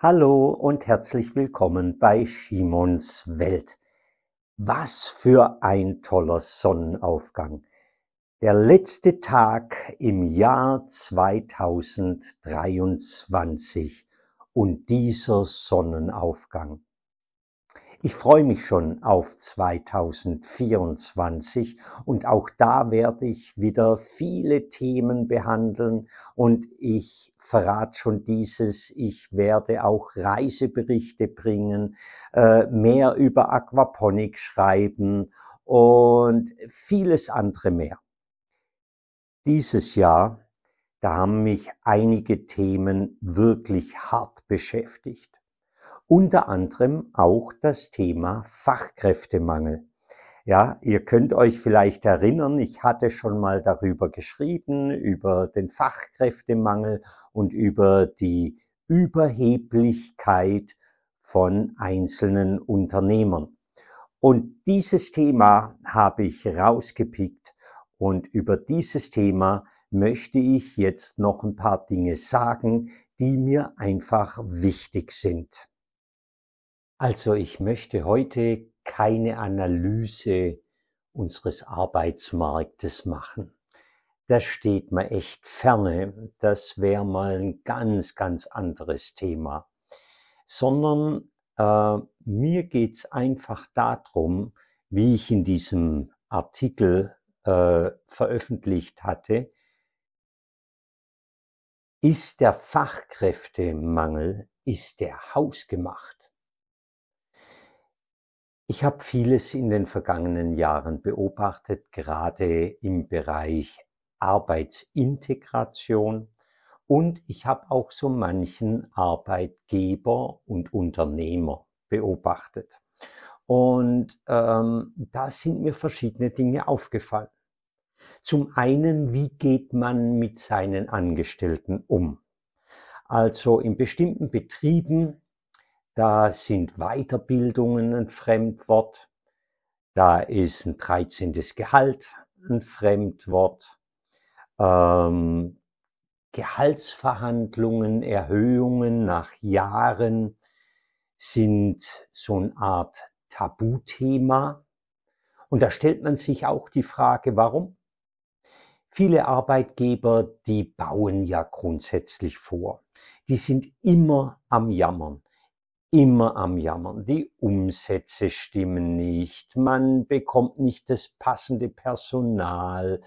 Hallo und herzlich willkommen bei Shimons Welt. Was für ein toller Sonnenaufgang. Der letzte Tag im Jahr 2023 und dieser Sonnenaufgang. Ich freue mich schon auf 2024 und auch da werde ich wieder viele Themen behandeln und ich verrate schon dieses, ich werde auch Reiseberichte bringen, äh, mehr über Aquaponik schreiben und vieles andere mehr. Dieses Jahr, da haben mich einige Themen wirklich hart beschäftigt unter anderem auch das Thema Fachkräftemangel. Ja, ihr könnt euch vielleicht erinnern, ich hatte schon mal darüber geschrieben, über den Fachkräftemangel und über die Überheblichkeit von einzelnen Unternehmern. Und dieses Thema habe ich rausgepickt und über dieses Thema möchte ich jetzt noch ein paar Dinge sagen, die mir einfach wichtig sind. Also ich möchte heute keine Analyse unseres Arbeitsmarktes machen. Das steht mir echt ferne. Das wäre mal ein ganz, ganz anderes Thema. Sondern äh, mir geht's einfach darum, wie ich in diesem Artikel äh, veröffentlicht hatte, ist der Fachkräftemangel, ist der hausgemacht? Ich habe vieles in den vergangenen Jahren beobachtet, gerade im Bereich Arbeitsintegration. Und ich habe auch so manchen Arbeitgeber und Unternehmer beobachtet. Und ähm, da sind mir verschiedene Dinge aufgefallen. Zum einen, wie geht man mit seinen Angestellten um? Also in bestimmten Betrieben da sind Weiterbildungen ein Fremdwort, da ist ein 13. Gehalt ein Fremdwort, ähm, Gehaltsverhandlungen, Erhöhungen nach Jahren sind so eine Art Tabuthema. Und da stellt man sich auch die Frage, warum? Viele Arbeitgeber, die bauen ja grundsätzlich vor. Die sind immer am Jammern immer am Jammern, die Umsätze stimmen nicht, man bekommt nicht das passende Personal,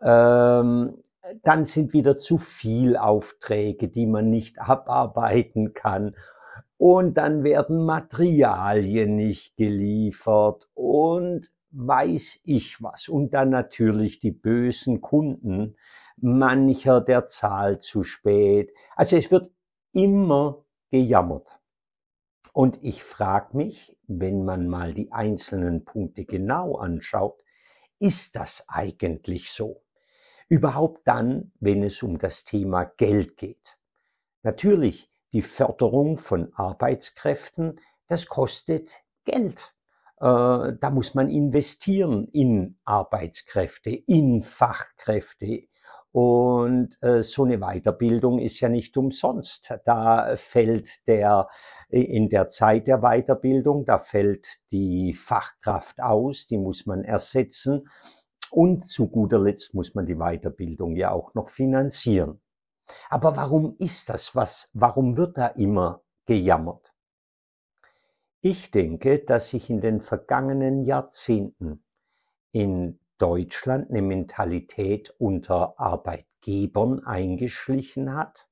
ähm, dann sind wieder zu viel Aufträge, die man nicht abarbeiten kann. Und dann werden Materialien nicht geliefert und weiß ich was. Und dann natürlich die bösen Kunden. Mancher, der zahlt zu spät. Also es wird immer gejammert. Und ich frage mich, wenn man mal die einzelnen Punkte genau anschaut, ist das eigentlich so? Überhaupt dann, wenn es um das Thema Geld geht. Natürlich, die Förderung von Arbeitskräften, das kostet Geld. Äh, da muss man investieren in Arbeitskräfte, in Fachkräfte, und äh, so eine Weiterbildung ist ja nicht umsonst. Da fällt der äh, in der Zeit der Weiterbildung, da fällt die Fachkraft aus, die muss man ersetzen. Und zu guter Letzt muss man die Weiterbildung ja auch noch finanzieren. Aber warum ist das was? Warum wird da immer gejammert? Ich denke, dass sich in den vergangenen Jahrzehnten in Deutschland eine Mentalität unter Arbeitgebern eingeschlichen hat,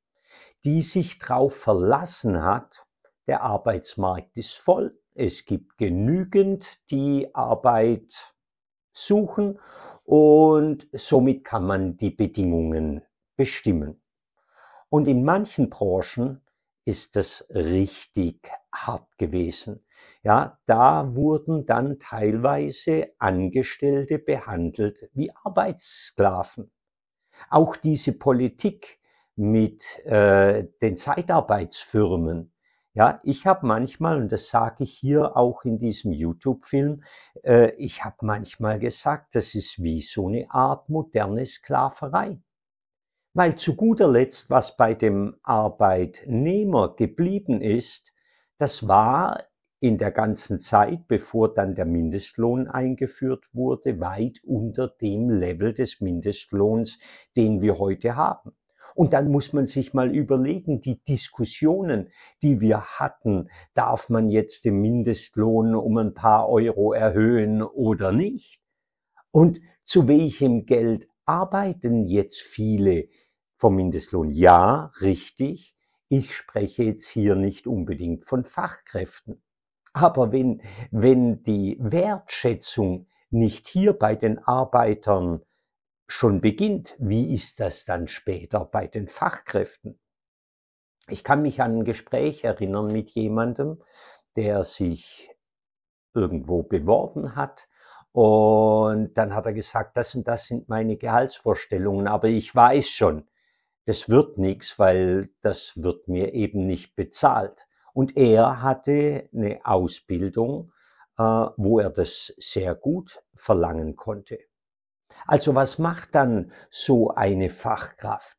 die sich darauf verlassen hat, der Arbeitsmarkt ist voll, es gibt genügend, die Arbeit suchen und somit kann man die Bedingungen bestimmen. Und in manchen Branchen ist das richtig hart gewesen. Ja, da wurden dann teilweise Angestellte behandelt wie Arbeitssklaven. Auch diese Politik mit äh, den Zeitarbeitsfirmen. Ja, ich habe manchmal, und das sage ich hier auch in diesem YouTube-Film, äh, ich habe manchmal gesagt, das ist wie so eine Art moderne Sklaverei. Weil zu guter Letzt, was bei dem Arbeitnehmer geblieben ist, das war in der ganzen Zeit, bevor dann der Mindestlohn eingeführt wurde, weit unter dem Level des Mindestlohns, den wir heute haben. Und dann muss man sich mal überlegen, die Diskussionen, die wir hatten, darf man jetzt den Mindestlohn um ein paar Euro erhöhen oder nicht? Und zu welchem Geld arbeiten jetzt viele vom Mindestlohn? Ja, richtig. Ich spreche jetzt hier nicht unbedingt von Fachkräften. Aber wenn, wenn die Wertschätzung nicht hier bei den Arbeitern schon beginnt, wie ist das dann später bei den Fachkräften? Ich kann mich an ein Gespräch erinnern mit jemandem, der sich irgendwo beworben hat und dann hat er gesagt, das und das sind meine Gehaltsvorstellungen, aber ich weiß schon, es wird nichts, weil das wird mir eben nicht bezahlt. Und er hatte eine Ausbildung, äh, wo er das sehr gut verlangen konnte. Also was macht dann so eine Fachkraft?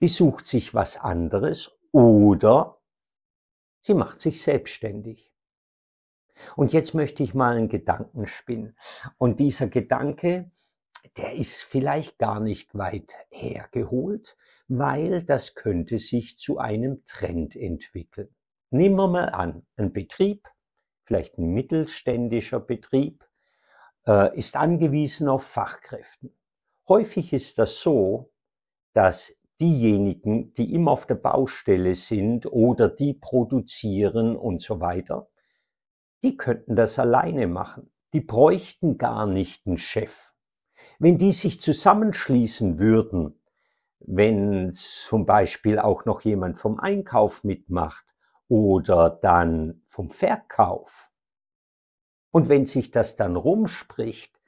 Sie sucht sich was anderes oder sie macht sich selbstständig. Und jetzt möchte ich mal einen Gedanken spinnen. Und dieser Gedanke, der ist vielleicht gar nicht weit hergeholt, weil das könnte sich zu einem Trend entwickeln. Nehmen wir mal an, ein Betrieb, vielleicht ein mittelständischer Betrieb, äh, ist angewiesen auf Fachkräften. Häufig ist das so, dass diejenigen, die immer auf der Baustelle sind oder die produzieren und so weiter, die könnten das alleine machen. Die bräuchten gar nicht einen Chef. Wenn die sich zusammenschließen würden, wenn zum Beispiel auch noch jemand vom Einkauf mitmacht, oder dann vom Verkauf. Und wenn sich das dann rumspricht,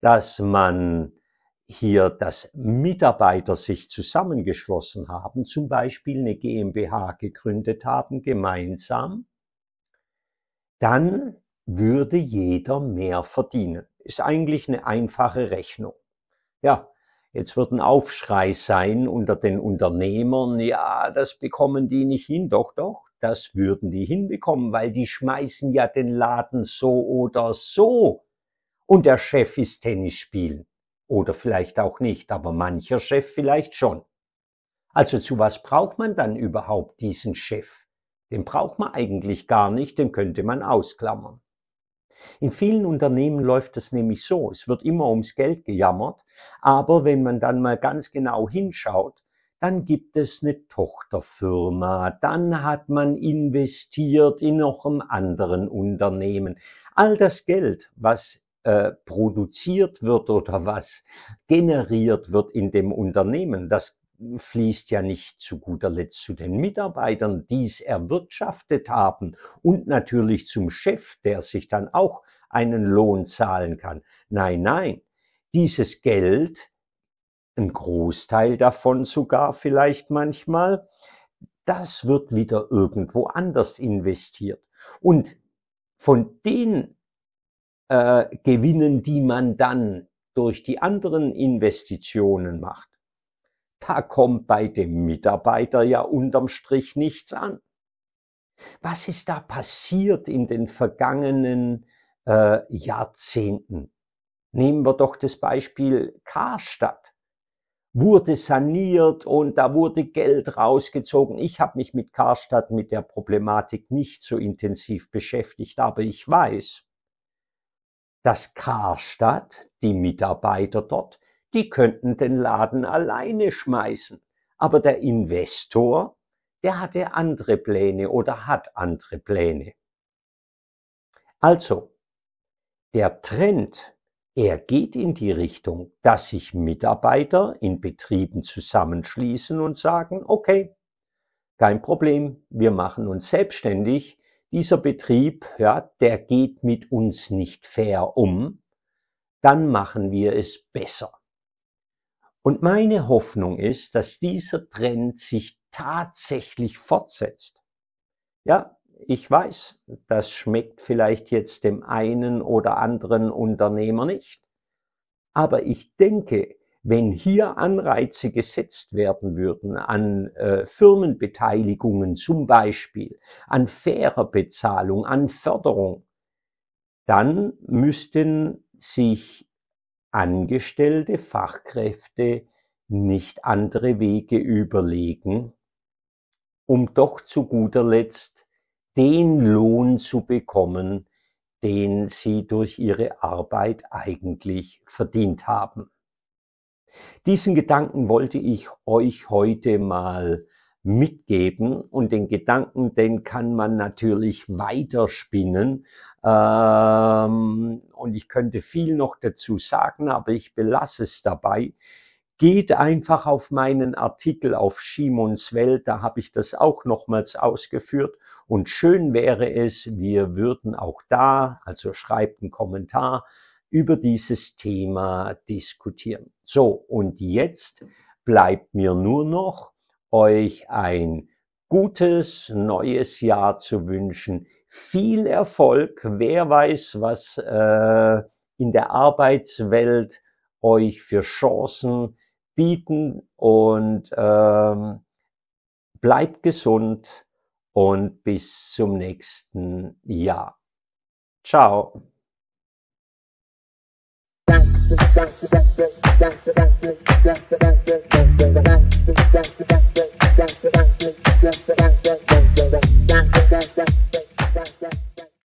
dass man hier, dass Mitarbeiter sich zusammengeschlossen haben, zum Beispiel eine GmbH gegründet haben, gemeinsam, dann würde jeder mehr verdienen. Ist eigentlich eine einfache Rechnung. Ja, jetzt wird ein Aufschrei sein unter den Unternehmern, ja, das bekommen die nicht hin, doch, doch. Das würden die hinbekommen, weil die schmeißen ja den Laden so oder so. Und der Chef ist Tennis spielen. Oder vielleicht auch nicht, aber mancher Chef vielleicht schon. Also zu was braucht man dann überhaupt diesen Chef? Den braucht man eigentlich gar nicht, den könnte man ausklammern. In vielen Unternehmen läuft es nämlich so, es wird immer ums Geld gejammert, aber wenn man dann mal ganz genau hinschaut, dann gibt es eine Tochterfirma, dann hat man investiert in noch einem anderen Unternehmen. All das Geld, was äh, produziert wird oder was generiert wird in dem Unternehmen, das fließt ja nicht zu guter Letzt zu den Mitarbeitern, die es erwirtschaftet haben und natürlich zum Chef, der sich dann auch einen Lohn zahlen kann. Nein, nein, dieses Geld ein Großteil davon sogar vielleicht manchmal, das wird wieder irgendwo anders investiert. Und von den äh, Gewinnen, die man dann durch die anderen Investitionen macht, da kommt bei dem Mitarbeiter ja unterm Strich nichts an. Was ist da passiert in den vergangenen äh, Jahrzehnten? Nehmen wir doch das Beispiel Karstadt wurde saniert und da wurde Geld rausgezogen. Ich habe mich mit Karstadt, mit der Problematik nicht so intensiv beschäftigt, aber ich weiß, dass Karstadt, die Mitarbeiter dort, die könnten den Laden alleine schmeißen. Aber der Investor, der hatte andere Pläne oder hat andere Pläne. Also, der Trend er geht in die Richtung, dass sich Mitarbeiter in Betrieben zusammenschließen und sagen, okay, kein Problem, wir machen uns selbstständig. Dieser Betrieb, ja, der geht mit uns nicht fair um. Dann machen wir es besser. Und meine Hoffnung ist, dass dieser Trend sich tatsächlich fortsetzt. Ja, ich weiß, das schmeckt vielleicht jetzt dem einen oder anderen Unternehmer nicht. Aber ich denke, wenn hier Anreize gesetzt werden würden an äh, Firmenbeteiligungen zum Beispiel, an fairer Bezahlung, an Förderung, dann müssten sich angestellte Fachkräfte nicht andere Wege überlegen, um doch zu guter Letzt den Lohn zu bekommen, den sie durch ihre Arbeit eigentlich verdient haben. Diesen Gedanken wollte ich euch heute mal mitgeben und den Gedanken, den kann man natürlich weiterspinnen. Ähm, und ich könnte viel noch dazu sagen, aber ich belasse es dabei. Geht einfach auf meinen Artikel auf Shimons Welt, da habe ich das auch nochmals ausgeführt. Und schön wäre es, wir würden auch da, also schreibt einen Kommentar, über dieses Thema diskutieren. So, und jetzt bleibt mir nur noch, euch ein gutes neues Jahr zu wünschen. Viel Erfolg. Wer weiß, was äh, in der Arbeitswelt euch für Chancen bieten und ähm, bleibt gesund und bis zum nächsten Jahr. Ciao. Thank